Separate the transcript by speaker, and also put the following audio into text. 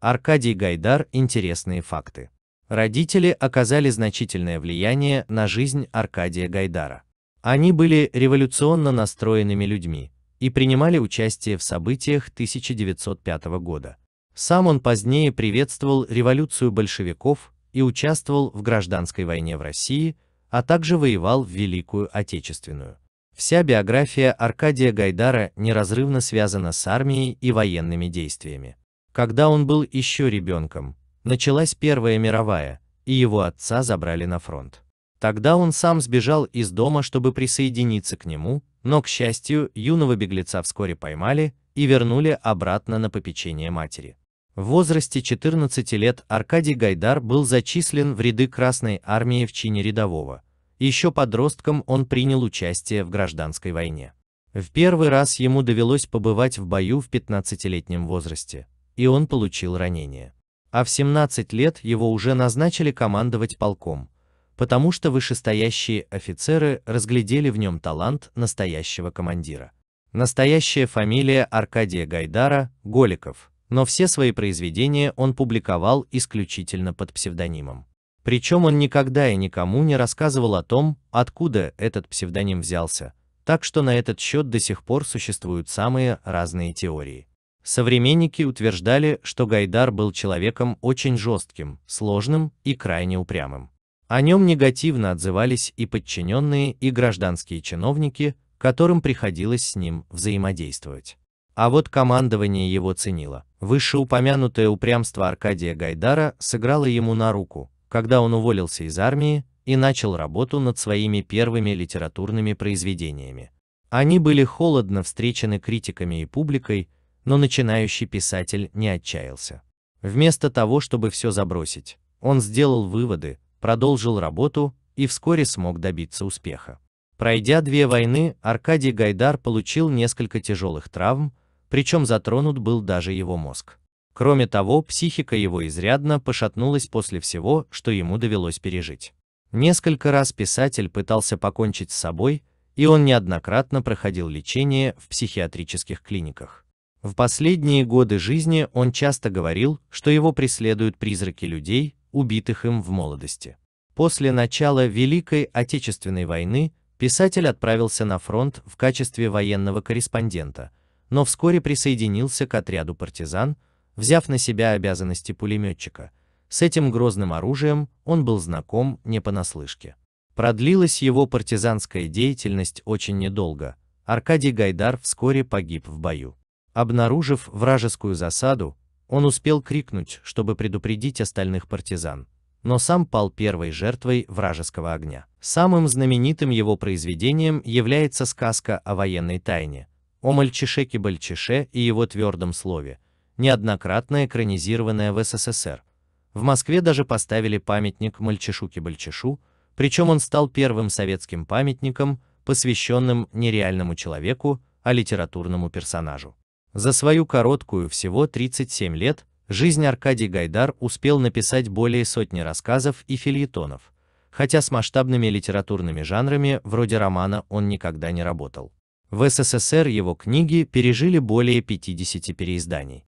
Speaker 1: Аркадий Гайдар «Интересные факты». Родители оказали значительное влияние на жизнь Аркадия Гайдара. Они были революционно настроенными людьми и принимали участие в событиях 1905 года. Сам он позднее приветствовал революцию большевиков и участвовал в гражданской войне в России, а также воевал в Великую Отечественную. Вся биография Аркадия Гайдара неразрывно связана с армией и военными действиями. Когда он был еще ребенком, началась Первая мировая, и его отца забрали на фронт. Тогда он сам сбежал из дома, чтобы присоединиться к нему, но, к счастью, юного беглеца вскоре поймали и вернули обратно на попечение матери. В возрасте 14 лет Аркадий Гайдар был зачислен в ряды Красной Армии в чине рядового. Еще подростком он принял участие в гражданской войне. В первый раз ему довелось побывать в бою в 15-летнем возрасте, и он получил ранение. А в 17 лет его уже назначили командовать полком, потому что вышестоящие офицеры разглядели в нем талант настоящего командира. Настоящая фамилия Аркадия Гайдара – Голиков, но все свои произведения он публиковал исключительно под псевдонимом. Причем он никогда и никому не рассказывал о том, откуда этот псевдоним взялся, так что на этот счет до сих пор существуют самые разные теории. Современники утверждали, что Гайдар был человеком очень жестким, сложным и крайне упрямым. О нем негативно отзывались и подчиненные, и гражданские чиновники, которым приходилось с ним взаимодействовать. А вот командование его ценило. Вышеупомянутое упрямство Аркадия Гайдара сыграло ему на руку, когда он уволился из армии и начал работу над своими первыми литературными произведениями. Они были холодно встречены критиками и публикой, но начинающий писатель не отчаялся. Вместо того, чтобы все забросить, он сделал выводы, продолжил работу и вскоре смог добиться успеха. Пройдя две войны, Аркадий Гайдар получил несколько тяжелых травм, причем затронут был даже его мозг. Кроме того, психика его изрядно пошатнулась после всего, что ему довелось пережить. Несколько раз писатель пытался покончить с собой, и он неоднократно проходил лечение в психиатрических клиниках. В последние годы жизни он часто говорил, что его преследуют призраки людей, убитых им в молодости. После начала Великой Отечественной войны писатель отправился на фронт в качестве военного корреспондента, но вскоре присоединился к отряду партизан, взяв на себя обязанности пулеметчика. С этим грозным оружием он был знаком не понаслышке. Продлилась его партизанская деятельность очень недолго. Аркадий Гайдар вскоре погиб в бою. Обнаружив вражескую засаду, он успел крикнуть, чтобы предупредить остальных партизан, но сам пал первой жертвой вражеского огня. Самым знаменитым его произведением является сказка о военной тайне, о мальчишеке Бальчише и его твердом слове, неоднократно экранизированная в СССР. В Москве даже поставили памятник мальчишуке Бальчишу, причем он стал первым советским памятником, посвященным не реальному человеку, а литературному персонажу. За свою короткую, всего 37 лет, жизнь Аркадий Гайдар успел написать более сотни рассказов и фильетонов, хотя с масштабными литературными жанрами вроде романа он никогда не работал. В СССР его книги пережили более 50 переизданий.